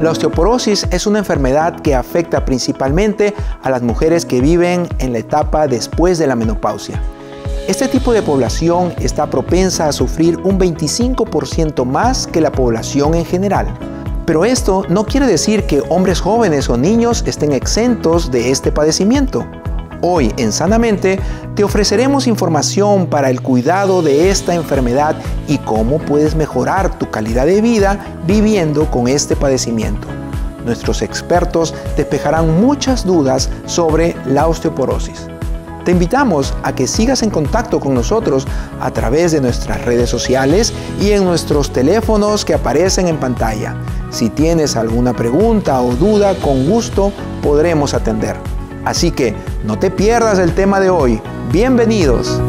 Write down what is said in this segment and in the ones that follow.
La osteoporosis es una enfermedad que afecta principalmente a las mujeres que viven en la etapa después de la menopausia. Este tipo de población está propensa a sufrir un 25% más que la población en general. Pero esto no quiere decir que hombres jóvenes o niños estén exentos de este padecimiento. Hoy en Sanamente te ofreceremos información para el cuidado de esta enfermedad y cómo puedes mejorar tu calidad de vida viviendo con este padecimiento. Nuestros expertos despejarán muchas dudas sobre la osteoporosis. Te invitamos a que sigas en contacto con nosotros a través de nuestras redes sociales y en nuestros teléfonos que aparecen en pantalla. Si tienes alguna pregunta o duda, con gusto podremos atender. Así que no te pierdas el tema de hoy. Bienvenidos.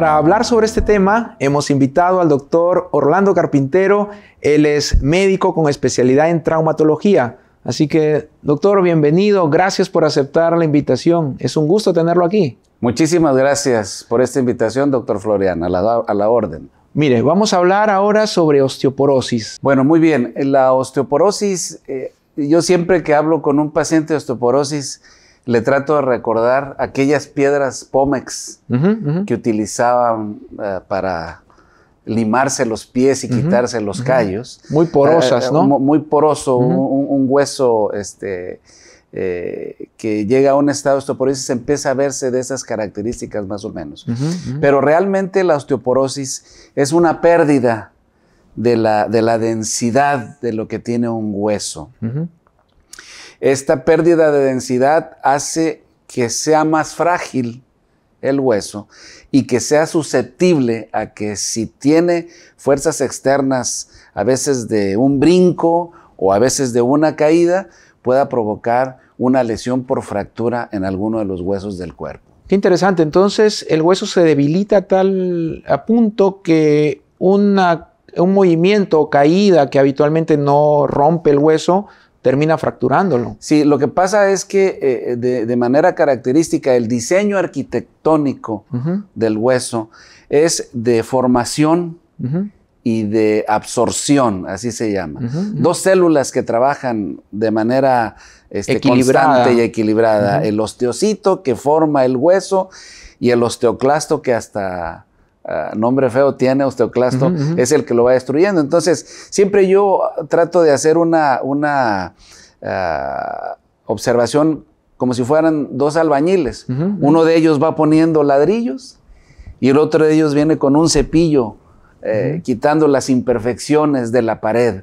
para hablar sobre este tema hemos invitado al doctor Orlando Carpintero. Él es médico con especialidad en traumatología. Así que, doctor, bienvenido. Gracias por aceptar la invitación. Es un gusto tenerlo aquí. Muchísimas gracias por esta invitación, doctor Florian, a la, a la orden. Mire, vamos a hablar ahora sobre osteoporosis. Bueno, muy bien. La osteoporosis, eh, yo siempre que hablo con un paciente de osteoporosis, le trato de recordar aquellas piedras Pomex que utilizaban eh, para limarse los pies y quitarse los callos. Muy porosas, eh, eh, ¿no? Muy, poroso, un, hueso este, que llega a un estado osteoporosis empieza a verse de esas características más o menos. Pero realmente la osteoporosis es una pérdida de la, de la densidad de lo que tiene un hueso. Esta pérdida de densidad hace que sea más frágil el hueso y que sea susceptible a que si tiene fuerzas externas, a veces de un brinco o a veces de una caída, pueda provocar una lesión por fractura en alguno de los huesos del cuerpo. Qué interesante, entonces el hueso se debilita a tal a punto que un movimiento o caída que habitualmente no rompe el hueso termina fracturándolo. Sí, lo que pasa es que eh, eh, de, manera característica el diseño arquitectónico del hueso es de formación y de absorción, así se llama. Dos células que trabajan de manera este, equilibrante y equilibrada. El osteocito que forma el hueso y el osteoclasto que hasta Ah, nombre feo tiene, osteoclasto, es el que lo va destruyendo. Entonces, siempre yo trato de hacer una, una ah, observación como si fueran dos albañiles. Uno de ellos va poniendo ladrillos y el otro de ellos viene con un cepillo eh, quitando las imperfecciones de la pared.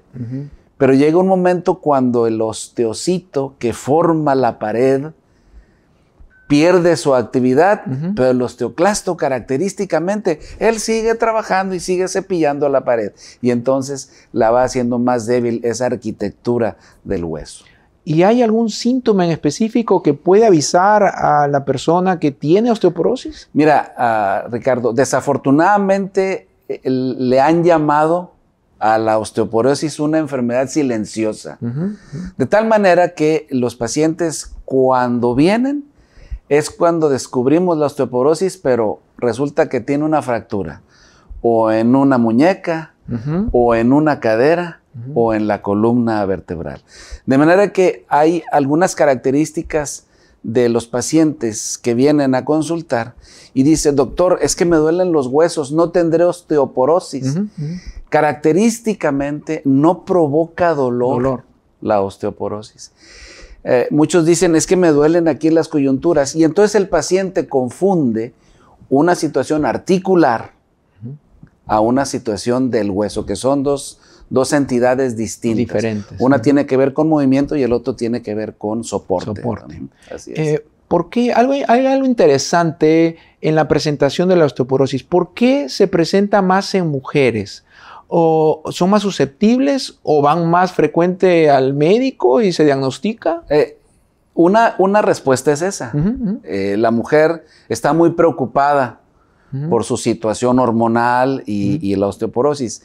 Pero llega un momento cuando el osteocito que forma la pared pierde su actividad, pero el osteoclasto característicamente, él sigue trabajando y sigue cepillando la pared y entonces la va haciendo más débil esa arquitectura del hueso. ¿Y hay algún síntoma en específico que puede avisar a la persona que tiene osteoporosis? Mira, ah, Ricardo, desafortunadamente eh, le han llamado a la osteoporosis una enfermedad silenciosa. De tal manera que los pacientes cuando vienen, es cuando descubrimos la osteoporosis, pero resulta que tiene una fractura, o en una muñeca, o en una cadera, o en la columna vertebral. De manera que hay algunas características de los pacientes que vienen a consultar y dice, doctor, es que me duelen los huesos, no tendré osteoporosis. Característicamente no provoca dolor. la osteoporosis. Eh, muchos dicen, es que me duelen aquí las coyunturas. Y entonces el paciente confunde una situación articular a una situación del hueso, que son dos, dos entidades distintas. Diferentes. Una tiene que ver con movimiento y el otro tiene que ver con soporte. Eh, ¿Por qué? hay algo interesante en la presentación de la osteoporosis. ¿Por qué se presenta más en mujeres? o son más susceptibles o van más frecuente al médico y se diagnostica? Eh, una, respuesta es esa. Eh, la mujer está muy preocupada por su situación hormonal y, la osteoporosis.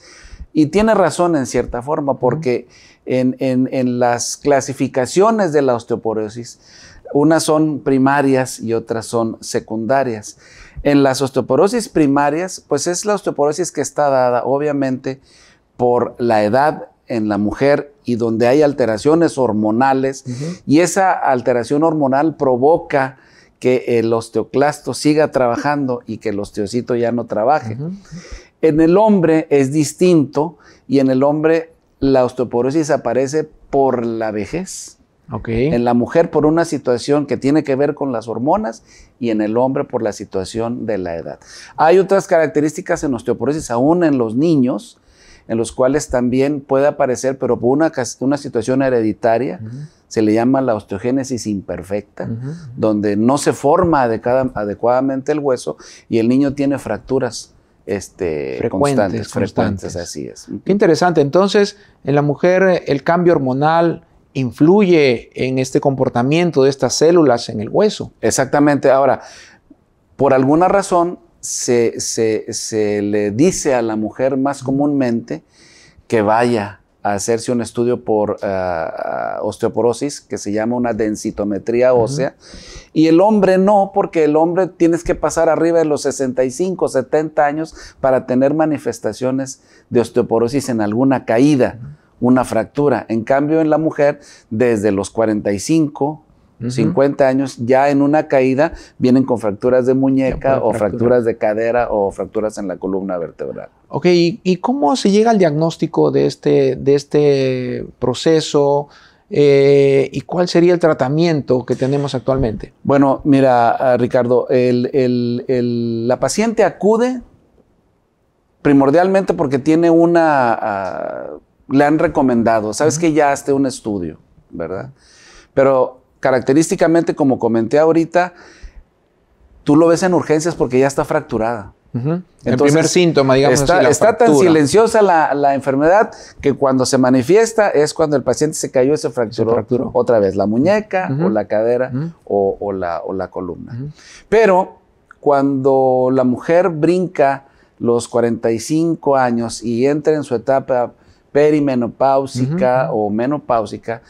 Y tiene razón en cierta forma, porque en las clasificaciones de la osteoporosis, unas son primarias y otras son secundarias. En las osteoporosis primarias, pues es la osteoporosis que está dada obviamente por la edad en la mujer y donde hay alteraciones hormonales y esa alteración hormonal provoca que el osteoclasto siga trabajando y que el osteocito ya no trabaje. En el hombre es distinto y en el hombre la osteoporosis aparece por la vejez en la mujer por una situación que tiene que ver con las hormonas y en el hombre por la situación de la edad. Hay otras características en osteoporosis, aún en los niños, en los cuales también puede aparecer, pero por una, una situación hereditaria, se le llama la osteogénesis imperfecta, donde no se forma adecuadamente el hueso y el niño tiene fracturas. Este, constantes, así es. Qué interesante. Entonces, en la mujer eh, el cambio hormonal, influye en este comportamiento de estas células en el hueso. Exactamente. Ahora, por alguna razón se, le dice a la mujer más comúnmente que vaya a hacerse un estudio por eh, eh, osteoporosis que se llama una densitometría ósea y el hombre no porque el hombre tienes que pasar arriba de los 65, 70 años para tener manifestaciones de osteoporosis en alguna caída una fractura. En cambio, en la mujer, desde los 45, 50 años, ya en una caída, vienen con fracturas de muñeca o fracturas de cadera o fracturas en la columna vertebral. Ok, ¿y, cómo se llega al diagnóstico de este, de este proceso? Eh, ¿Y cuál sería el tratamiento que tenemos actualmente? Bueno, mira, ah, Ricardo, la paciente acude primordialmente porque tiene una ah, le han recomendado, sabes que ya hace un estudio, ¿verdad? Pero característicamente, como comenté ahorita, tú lo ves en urgencias porque ya está fracturada. el primer síntoma, digamos. Está, está tan silenciosa la, enfermedad que cuando se manifiesta es cuando el paciente se cayó y se fracturó, otra vez la muñeca o la cadera o, la, o, la, columna. Pero cuando la mujer brinca los 45 años y entra en su etapa perimenopáusica o menopáusica,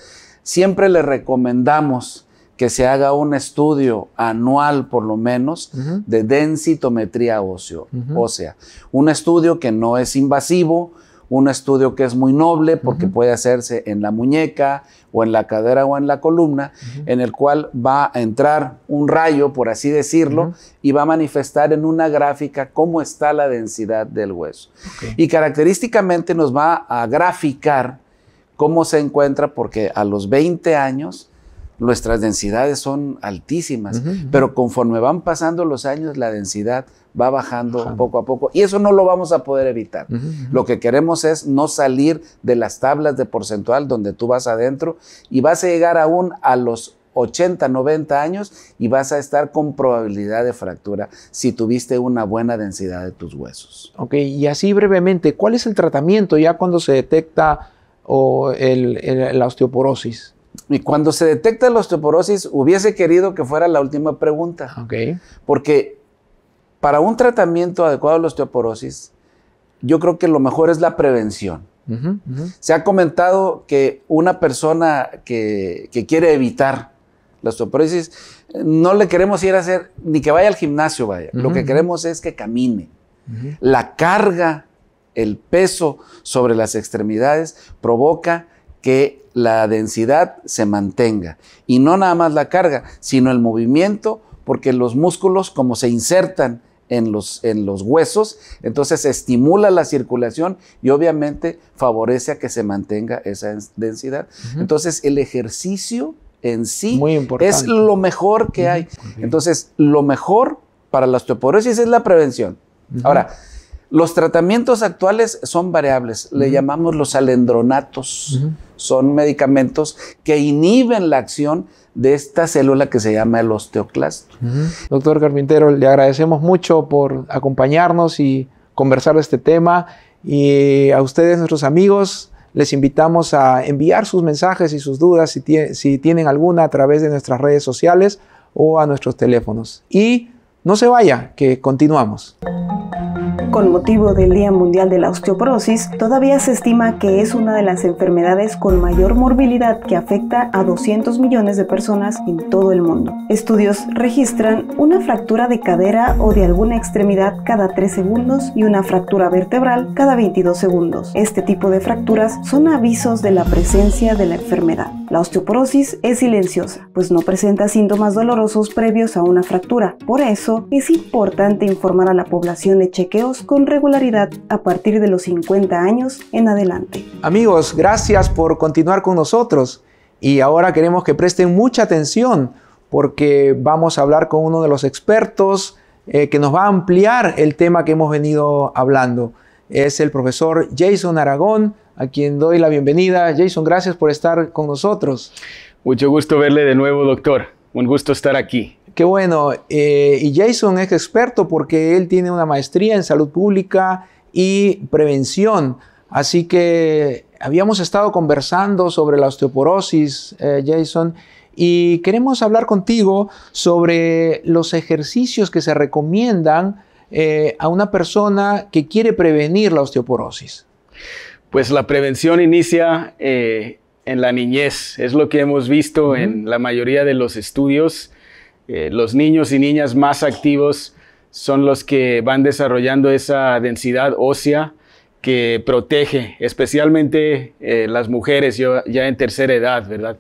siempre le recomendamos que se haga un estudio anual, por lo menos, de densitometría óseo, O sea, ósea. Un estudio que no es invasivo, un estudio que es muy noble porque puede hacerse en la muñeca o en la cadera o en la columna, en el cual va a entrar un rayo, por así decirlo, y va a manifestar en una gráfica cómo está la densidad del hueso. Y característicamente nos va a graficar cómo se encuentra, porque a los 20 años nuestras densidades son altísimas, pero conforme van pasando los años, la densidad va bajando, poco a poco y eso no lo vamos a poder evitar. Lo que queremos es no salir de las tablas de porcentual donde tú vas adentro y vas a llegar aún a los 80, 90 años y vas a estar con probabilidad de fractura si tuviste una buena densidad de tus huesos. Ok, y así brevemente, ¿cuál es el tratamiento ya cuando se detecta o la osteoporosis? Y cuando se detecta la osteoporosis, hubiese querido que fuera la última pregunta. Porque para un tratamiento adecuado de la osteoporosis, yo creo que lo mejor es la prevención. Se ha comentado que una persona que, quiere evitar la osteoporosis, no le queremos ir a hacer, ni que vaya al gimnasio, vaya. Lo que queremos es que camine. La carga, el peso sobre las extremidades provoca que la densidad se mantenga. Y no nada más la carga, sino el movimiento, porque los músculos como se insertan en los, en los huesos, entonces estimula la circulación y obviamente favorece a que se mantenga esa densidad. Entonces el ejercicio en sí es lo mejor que hay. Entonces lo mejor para la osteoporosis es la prevención. Ahora, los tratamientos actuales son variables, le llamamos los alendronatos. Son medicamentos que inhiben la acción de esta célula que se llama el osteoclasto. Doctor Carpintero, le agradecemos mucho por acompañarnos y conversar de este tema. Y a ustedes, nuestros amigos, les invitamos a enviar sus mensajes y sus dudas, si, si tienen alguna, a través de nuestras redes sociales o a nuestros teléfonos. Y no se vaya, que continuamos con motivo del Día Mundial de la Osteoporosis, todavía se estima que es una de las enfermedades con mayor morbilidad que afecta a 200 millones de personas en todo el mundo. Estudios registran una fractura de cadera o de alguna extremidad cada 3 segundos y una fractura vertebral cada 22 segundos. Este tipo de fracturas son avisos de la presencia de la enfermedad. La osteoporosis es silenciosa, pues no presenta síntomas dolorosos previos a una fractura. Por eso es importante informar a la población de chequeos con regularidad a partir de los 50 años en adelante. Amigos, gracias por continuar con nosotros y ahora queremos que presten mucha atención porque vamos a hablar con uno de los expertos eh, que nos va a ampliar el tema que hemos venido hablando. Es el profesor Jason Aragón, a quien doy la bienvenida. Jason, gracias por estar con nosotros. Mucho gusto verle de nuevo, doctor. Un gusto estar aquí. Qué bueno. Eh, y Jason es experto porque él tiene una maestría en salud pública y prevención. Así que habíamos estado conversando sobre la osteoporosis, eh, Jason, y queremos hablar contigo sobre los ejercicios que se recomiendan eh, a una persona que quiere prevenir la osteoporosis. Pues la prevención inicia en la niñez, es lo que hemos visto en la mayoría de los estudios eh, los niños y niñas más activos son los que van desarrollando esa densidad ósea que protege, especialmente eh, las mujeres ya en tercera edad, ¿verdad?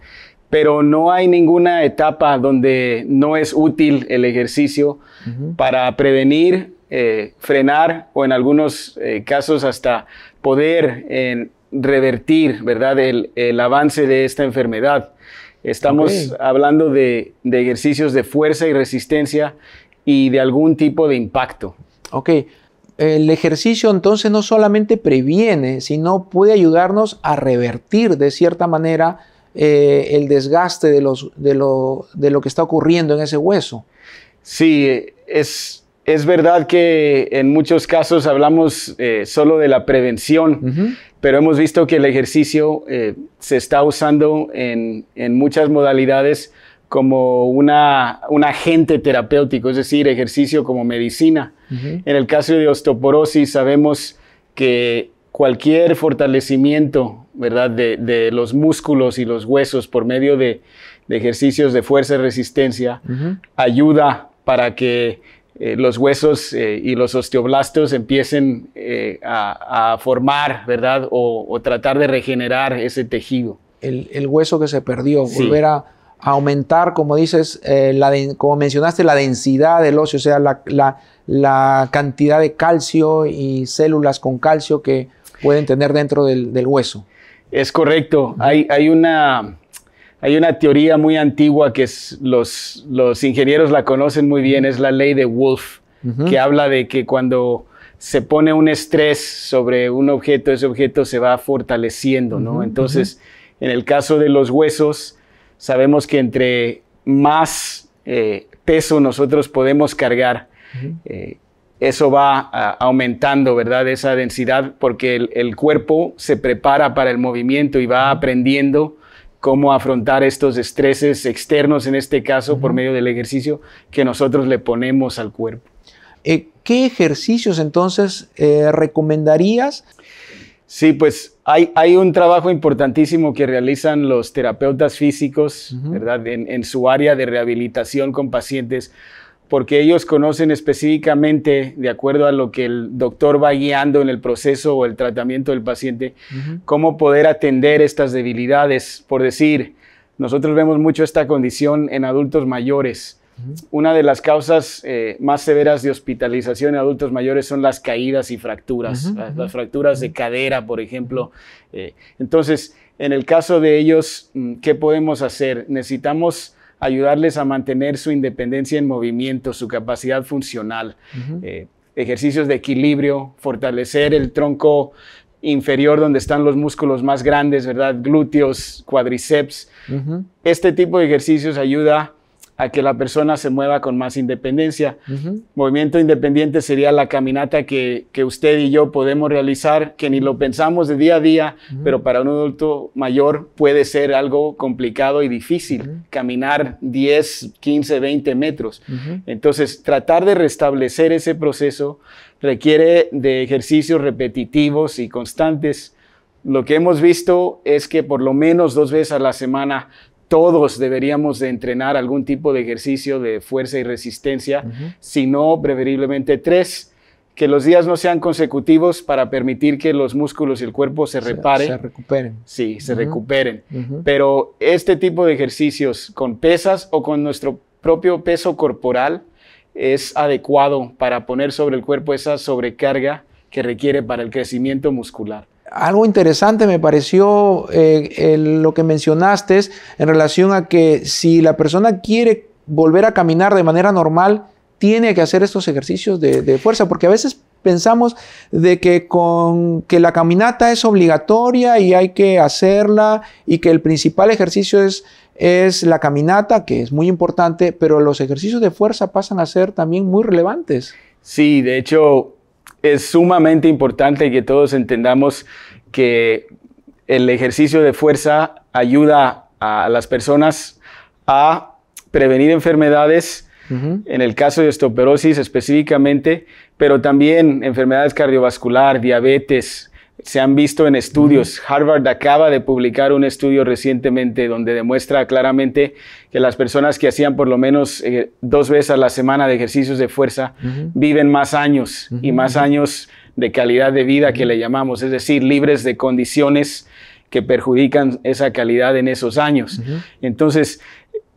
Pero no hay ninguna etapa donde no es útil el ejercicio para prevenir, eh, frenar o en algunos casos hasta poder revertir, ¿verdad?, el avance de esta enfermedad. Estamos hablando de, ejercicios de fuerza y resistencia y de algún tipo de impacto. Ok. El ejercicio entonces no solamente previene, sino puede ayudarnos a revertir de cierta manera eh, el desgaste de, los, de, lo, de lo que está ocurriendo en ese hueso. Sí, es, es verdad que en muchos casos hablamos eh, solo de la prevención, pero hemos visto que el ejercicio eh, se está usando en, muchas modalidades como una, un agente terapéutico, es decir, ejercicio como medicina. En el caso de osteoporosis sabemos que cualquier fortalecimiento ¿verdad? De, los músculos y los huesos por medio de, ejercicios de fuerza y resistencia ayuda para que eh, los huesos eh, y los osteoblastos empiecen eh, a, formar, ¿verdad? O, tratar de regenerar ese tejido. El, hueso que se perdió, volverá volver a, aumentar, como dices, como mencionaste, la densidad del óseo, o sea, la, cantidad de calcio y células con calcio que pueden tener dentro del, hueso. Es correcto. hay una hay una teoría muy antigua que los, ingenieros la conocen muy bien, es la ley de Wolf, que habla de que cuando se pone un estrés sobre un objeto, ese objeto se va fortaleciendo, ¿no? Entonces, en el caso de los huesos, sabemos que entre más eh, peso nosotros podemos cargar, eh, eso va aumentando, ¿verdad? Esa densidad, porque el, cuerpo se prepara para el movimiento y va aprendiendo cómo afrontar estos estreses externos, en este caso, por medio del ejercicio que nosotros le ponemos al cuerpo. Eh, ¿Qué ejercicios entonces eh, recomendarías? Sí, pues hay, un trabajo importantísimo que realizan los terapeutas físicos, ¿verdad? En, en, su área de rehabilitación con pacientes porque ellos conocen específicamente, de acuerdo a lo que el doctor va guiando en el proceso o el tratamiento del paciente, cómo poder atender estas debilidades. Por decir, nosotros vemos mucho esta condición en adultos mayores. Una de las causas eh, más severas de hospitalización en adultos mayores son las caídas y fracturas, las, fracturas de cadera, por ejemplo. Eh, entonces, en el caso de ellos, mm, ¿qué podemos hacer? Necesitamos ayudarles a mantener su independencia en movimiento, su capacidad funcional, eh, ejercicios de equilibrio, fortalecer el tronco inferior donde están los músculos más grandes, ¿verdad? Glúteos, cuádriceps. Este tipo de ejercicios ayuda a que la persona se mueva con más independencia. Movimiento independiente sería la caminata que, usted y yo podemos realizar, que ni lo pensamos de día a día, pero para un adulto mayor puede ser algo complicado y difícil, caminar 10, 15, 20 metros. Entonces, tratar de restablecer ese proceso requiere de ejercicios repetitivos y constantes. Lo que hemos visto es que por lo menos dos veces a la semana todos deberíamos de entrenar algún tipo de ejercicio de fuerza y resistencia, si no, preferiblemente tres, que los días no sean consecutivos para permitir que los músculos y el cuerpo se reparen. Se, recuperen. Sí, se recuperen. Pero este tipo de ejercicios con pesas o con nuestro propio peso corporal es adecuado para poner sobre el cuerpo esa sobrecarga que requiere para el crecimiento muscular algo interesante me pareció eh, lo que mencionaste es en relación a que si la persona quiere volver a caminar de manera normal, tiene que hacer estos ejercicios de, fuerza, porque a veces pensamos de que con que la caminata es obligatoria y hay que hacerla y que el principal ejercicio es es la caminata, que es muy importante, pero los ejercicios de fuerza pasan a ser también muy relevantes. Sí, de hecho, es sumamente importante que todos entendamos que el ejercicio de fuerza ayuda a las personas a prevenir enfermedades, en el caso de osteoporosis específicamente, pero también enfermedades cardiovascular, diabetes, se han visto en estudios. Harvard acaba de publicar un estudio recientemente donde demuestra claramente que las personas que hacían por lo menos eh, dos veces a la semana de ejercicios de fuerza viven más años y más años de calidad de vida que le llamamos, es decir, libres de condiciones que perjudican esa calidad en esos años. Entonces,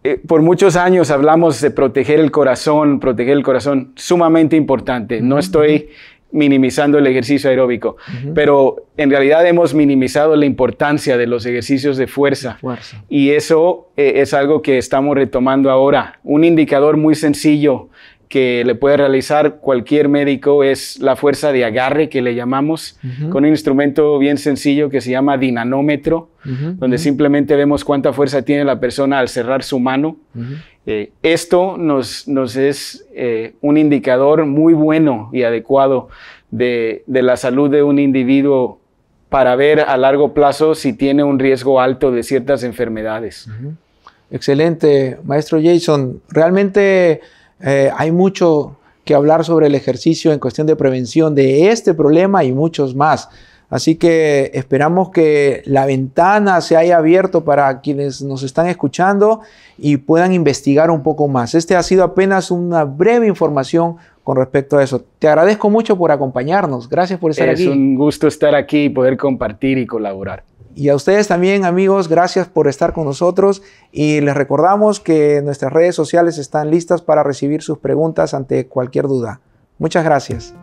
eh, por muchos años hablamos de proteger el corazón, proteger el corazón, sumamente importante. No estoy minimizando el ejercicio aeróbico, pero en realidad hemos minimizado la importancia de los ejercicios de fuerza. Y eso eh, es algo que estamos retomando ahora. Un indicador muy sencillo que le puede realizar cualquier médico es la fuerza de agarre que le llamamos, con un instrumento bien sencillo que se llama dinanómetro, donde simplemente vemos cuánta fuerza tiene la persona al cerrar su mano. Eh, esto nos, es eh, un indicador muy bueno y adecuado de, la salud de un individuo para ver a largo plazo si tiene un riesgo alto de ciertas enfermedades. Excelente, maestro Jason. Realmente eh, hay mucho que hablar sobre el ejercicio en cuestión de prevención de este problema y muchos más. Así que esperamos que la ventana se haya abierto para quienes nos están escuchando y puedan investigar un poco más. Este ha sido apenas una breve información con respecto a eso. Te agradezco mucho por acompañarnos. Gracias por estar aquí. Es un gusto estar aquí y poder compartir y colaborar. Y a ustedes también, amigos, gracias por estar con nosotros y les recordamos que nuestras redes sociales están listas para recibir sus preguntas ante cualquier duda. Muchas gracias.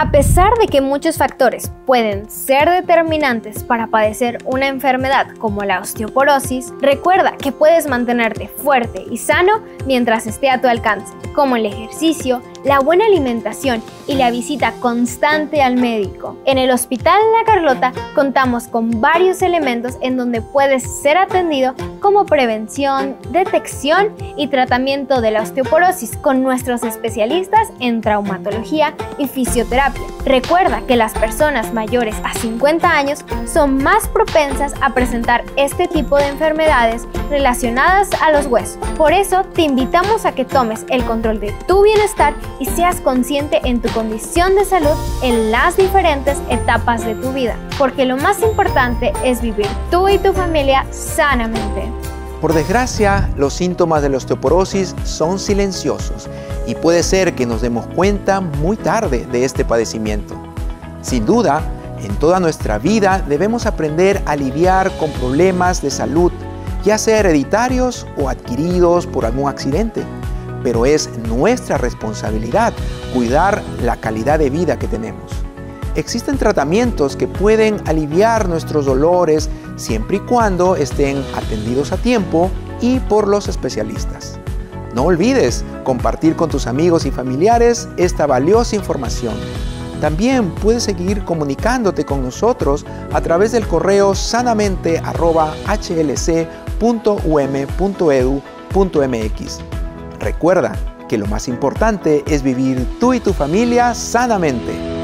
A pesar de que muchos factores pueden ser determinantes para padecer una enfermedad como la osteoporosis, recuerda que puedes mantenerte fuerte y sano mientras esté a tu alcance, como el ejercicio, la buena alimentación y la visita constante al médico. En el Hospital La Carlota contamos con varios elementos en donde puedes ser atendido como prevención, detección y tratamiento de la osteoporosis con nuestros especialistas en traumatología y fisioterapia. Recuerda que las personas mayores a 50 años son más propensas a presentar este tipo de enfermedades relacionadas a los huesos. Por eso te invitamos a que tomes el control de tu bienestar y seas consciente en tu condición de salud en las diferentes etapas de tu vida, porque lo más importante es vivir tú y tu familia sanamente. Por desgracia, los síntomas de la osteoporosis son silenciosos y puede ser que nos demos cuenta muy tarde de este padecimiento. Sin duda, en toda nuestra vida debemos aprender a lidiar con problemas de salud, ya sea hereditarios o adquiridos por algún accidente pero es nuestra responsabilidad cuidar la calidad de vida que tenemos. Existen tratamientos que pueden aliviar nuestros dolores siempre y cuando estén atendidos a tiempo y por los especialistas. No olvides compartir con tus amigos y familiares esta valiosa información. También puedes seguir comunicándote con nosotros a través del correo sanamente.hlc.um.edu.mx. Recuerda que lo más importante es vivir tú y tu familia sanamente.